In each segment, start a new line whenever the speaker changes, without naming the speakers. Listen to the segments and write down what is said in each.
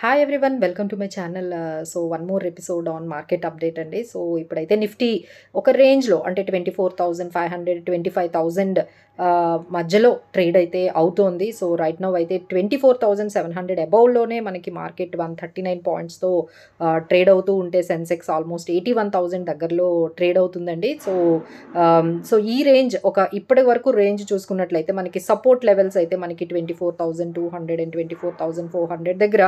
hi everyone welcome to my channel so one more episode on market update అండి సో ఇప్పుడైతే Nifty ఒక రేంజ్లో అంటే twenty four thousand five hundred twenty five thousand మధ్యలో trade అయితే అవుతోంది సో రైట్ నౌ అయితే twenty four thousand seven hundred అబౌవ్లోనే మనకి మార్కెట్ వన్ థర్టీ నైన్ పాయింట్స్తో ట్రేడ్ అవుతూ ఉంటే Sensex almost eighty one thousand దగ్గరలో ట్రేడ్ అవుతుందండి సో సో ఈ రేంజ్ ఒక ఇప్పటి వరకు రేంజ్ చూసుకున్నట్లయితే మనకి సపోర్ట్ లెవెల్స్ అయితే మనకి twenty four thousand two hundred and twenty four thousand four hundred దగ్గర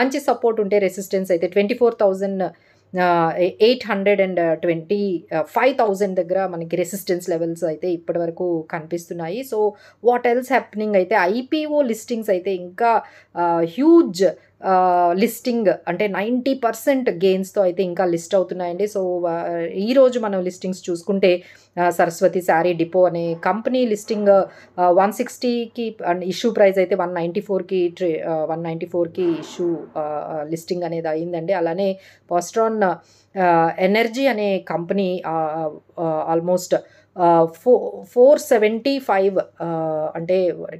మంచి సపోర్ట్ ఉంటే రెసిస్టెన్స్ అయితే twenty four thousand eight hundred and twenty five thousand దగ్గర మనకి రెసిస్టెన్స్ లెవెల్స్ అయితే ఇప్పటివరకు కనిపిస్తున్నాయి సో వాట్ ఎల్స్ హ్యాపెనింగ్ అయితే ఐపీఓ లిస్టింగ్స్ అయితే ఇంకా హ్యూజ్ uh, లిస్టింగ్ అంటే నైంటీ పర్సెంట్ గెయిన్స్తో అయితే ఇంకా లిస్ట్ అవుతున్నాయండి సో ఈరోజు మనం లిస్టింగ్స్ చూసుకుంటే సరస్వతి శారీ డిపో అనే company listing one సిక్స్టీకి and issue price అయితే వన్ నైంటీ ఫోర్కి ట్రే వన్ నైంటీ ఫోర్కి ఇష్యూ లిస్టింగ్ అనేది అయిందండి అలానే పాస్ట్రాన్ ఎనర్జీ అనే కంపెనీ ఆల్మోస్ట్ ఫో ఫోర్ సెవెంటీ ఫైవ్ అంటే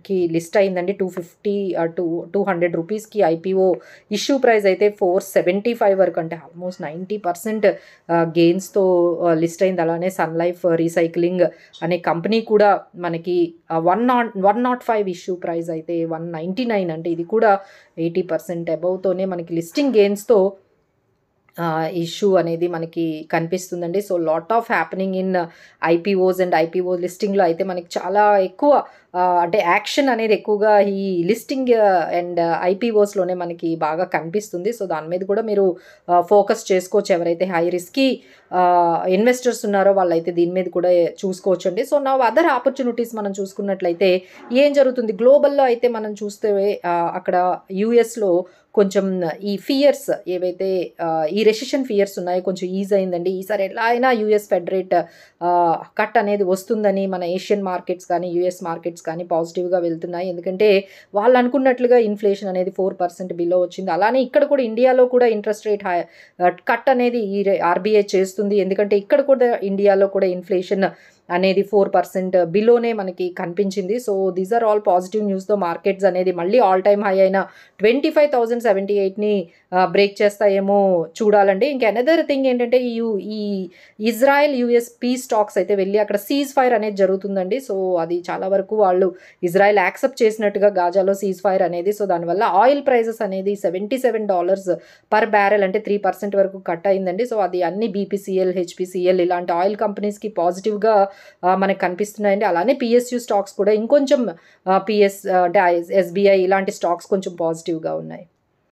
కి లిస్ట్ అయిందండి two fifty two two hundred రూపీస్కి ఐపీఓ ఇష్యూ ప్రైస్ అయితే ఫోర్ సెవెంటీ ఫైవ్ వరకు అంటే ఆల్మోస్ట్ నైంటీ పర్సెంట్ గెయిన్స్తో లిస్ట్ అయింది అలానే సన్ లైఫ్ రీసైక్లింగ్ అనే కంపెనీ కూడా మనకి one naught one naught five issue price అయితే వన్ నైంటీ నైన్ అంటే ఇది కూడా ఎయిటీ పర్సెంట్ అబౌవ్తోనే మనకి లిస్టింగ్ గెయిన్స్తో ఇష్యూ అనేది మనకి కనిపిస్తుందండి so lot of happening in IPOs and IPO లిస్టింగ్లో అయితే మనకి చాలా ఎక్కువ అంటే యాక్షన్ అనేది ఎక్కువగా ఈ లిస్టింగ్ అండ్ ఐపీఓస్లోనే మనకి బాగా కనిపిస్తుంది సో దాని మీద కూడా మీరు ఫోకస్ చేసుకోవచ్చు ఎవరైతే హై రిస్క్కి ఇన్వెస్టర్స్ ఉన్నారో వాళ్ళైతే దీని మీద కూడా చూసుకోవచ్చు అండి సో నా అదర్ ఆపర్చునిటీస్ మనం చూసుకున్నట్లయితే ఏం జరుగుతుంది గ్లోబల్లో అయితే మనం చూస్తే అక్కడ యూఎస్లో కొంచెం ఈ ఫియర్స్ ఏవైతే ఈ రెసిషన్ ఫియర్స్ ఉన్నాయో కొంచెం ఈజ్ అయిందండి ఈసారి ఎలా అయినా యూఎస్ ఫెడరేట్ కట్ అనేది వస్తుందని మన ఏషియన్ మార్కెట్స్ కానీ యూఎస్ మార్కెట్స్ మార్కెట్స్ కానీ పాజిటివ్గా వెళ్తున్నాయి ఎందుకంటే వాళ్ళు అనుకున్నట్లుగా ఇన్ఫ్లేషన్ అనేది ఫోర్ పర్సెంట్ బిలో వచ్చింది అలానే ఇక్కడ కూడా ఇండియాలో కూడా ఇంట్రెస్ట్ రేట్ కట్ అనేది ఈ ఆర్బీఐ చేస్తుంది ఎందుకంటే ఇక్కడ కూడా ఇండియాలో కూడా ఇన్ఫ్లేషన్ అనేది ఫోర్ పర్సెంట్ బిలోనే మనకి కనిపించింది so these are all positive న్యూస్తో మార్కెట్స్ అనేది మళ్ళీ ఆల్ టైమ్ హై అయిన ట్వంటీ ఫైవ్ థౌజండ్ సెవెంటీ ఎయిట్ని బ్రేక్ చేస్తాయేమో చూడాలండి ఇంకా అనదర్ థింగ్ ఏంటంటే ఈ ఈ ఇజ్రాయెల్ యుఎస్ పీ స్టాక్స్ అయితే వెళ్ళి అక్కడ సీజ్ ఫైర్ అనేది జరుగుతుందండి సో అది చాలా వరకు వాళ్ళు ఇజ్రాయెల్ యాక్సెప్ట్ చేసినట్టుగా గాజాలో సీజ్ ఫైర్ అనేది సో దానివల్ల ఆయిల్ ప్రైజెస్ అనేది seventy seven dollars per barrel అంటే త్రీ పర్సెంట్ వరకు కట్ అయిందండి సో అది అన్ని బీపీసీఎల్ హెచ్పిసిఎల్ ఇలాంటి ఆయిల్ కంపెనీస్కి పాజిటివ్గా మనకు కనిపిస్తున్నాయండి అలానే పిఎస్యు స్టాక్స్ కూడా ఇంకొంచెం పిఎస్ అంటే ఎస్బీఐ ఇలాంటి స్టాక్స్ కొంచెం పాజిటివ్గా ఉన్నాయి